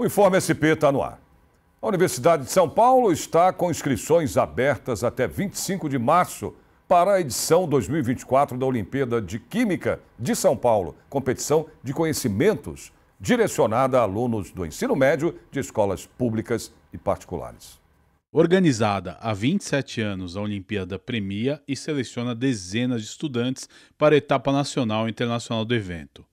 O Informe SP está no ar. A Universidade de São Paulo está com inscrições abertas até 25 de março para a edição 2024 da Olimpíada de Química de São Paulo, competição de conhecimentos direcionada a alunos do ensino médio de escolas públicas e particulares. Organizada há 27 anos, a Olimpíada premia e seleciona dezenas de estudantes para a etapa nacional e internacional do evento.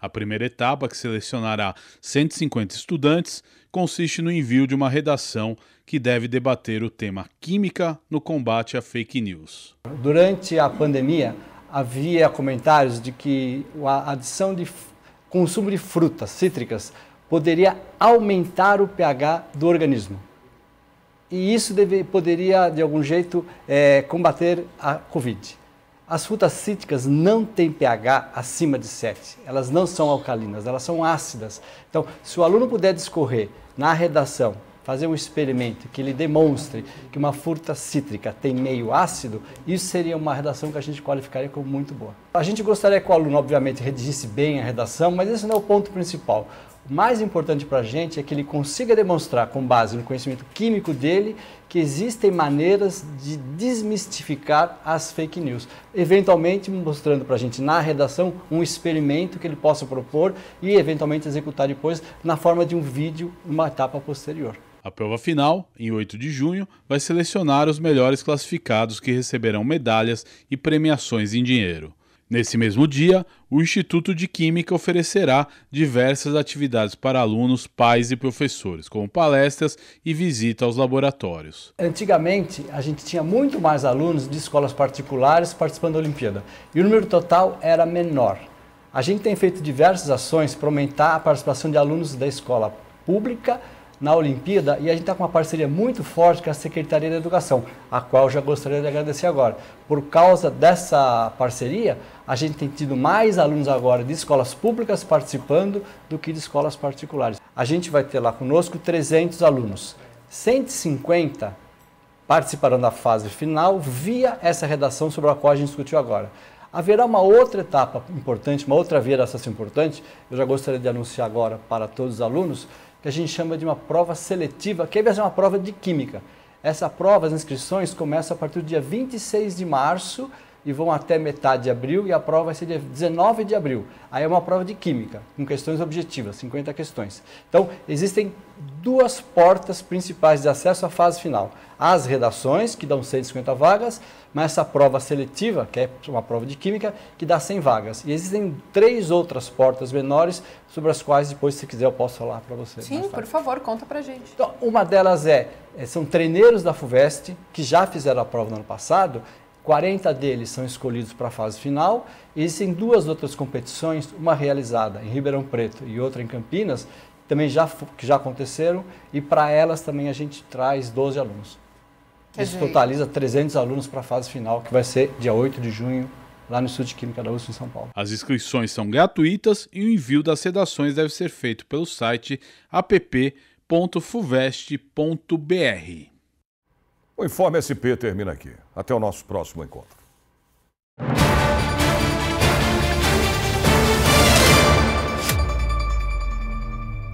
A primeira etapa, que selecionará 150 estudantes, consiste no envio de uma redação que deve debater o tema química no combate à fake news. Durante a pandemia, havia comentários de que a adição de consumo de frutas cítricas poderia aumentar o pH do organismo. E isso deve, poderia, de algum jeito, é, combater a Covid. As frutas cítricas não têm pH acima de 7. Elas não são alcalinas, elas são ácidas. Então, se o aluno puder discorrer na redação, fazer um experimento que ele demonstre que uma fruta cítrica tem meio ácido, isso seria uma redação que a gente qualificaria como muito boa. A gente gostaria que o aluno, obviamente, redigisse bem a redação, mas esse não é o ponto principal mais importante para a gente é que ele consiga demonstrar, com base no conhecimento químico dele, que existem maneiras de desmistificar as fake news. Eventualmente mostrando para a gente na redação um experimento que ele possa propor e eventualmente executar depois na forma de um vídeo, uma etapa posterior. A prova final, em 8 de junho, vai selecionar os melhores classificados que receberão medalhas e premiações em dinheiro. Nesse mesmo dia, o Instituto de Química oferecerá diversas atividades para alunos, pais e professores, como palestras e visita aos laboratórios. Antigamente, a gente tinha muito mais alunos de escolas particulares participando da Olimpíada e o número total era menor. A gente tem feito diversas ações para aumentar a participação de alunos da escola pública na Olimpíada e a gente está com uma parceria muito forte com a Secretaria da Educação, a qual eu já gostaria de agradecer agora. Por causa dessa parceria, a gente tem tido mais alunos agora de escolas públicas participando do que de escolas particulares. A gente vai ter lá conosco 300 alunos. 150 participarão da fase final via essa redação sobre a qual a gente discutiu agora. Haverá uma outra etapa importante, uma outra via importante, eu já gostaria de anunciar agora para todos os alunos, que a gente chama de uma prova seletiva, que vai ser uma prova de química. Essa prova, as inscrições, começam a partir do dia 26 de março e vão até metade de abril e a prova vai ser dia 19 de abril. Aí é uma prova de química, com questões objetivas, 50 questões. Então, existem duas portas principais de acesso à fase final. As redações, que dão 150 vagas, mas essa prova seletiva, que é uma prova de química, que dá 100 vagas. E existem três outras portas menores, sobre as quais depois, se quiser, eu posso falar para você. Sim, por favor, conta para gente. Então, uma delas é, é, são treineiros da FUVEST, que já fizeram a prova no ano passado, 40 deles são escolhidos para a fase final. Existem duas outras competições, uma realizada em Ribeirão Preto e outra em Campinas, também já, que já aconteceram, e para elas também a gente traz 12 alunos. Quer Isso dizer... totaliza 300 alunos para a fase final, que vai ser dia 8 de junho, lá no Instituto de Química da USP em São Paulo. As inscrições são gratuitas e o envio das redações deve ser feito pelo site app.fuvest.br. O Informe SP termina aqui. Até o nosso próximo encontro.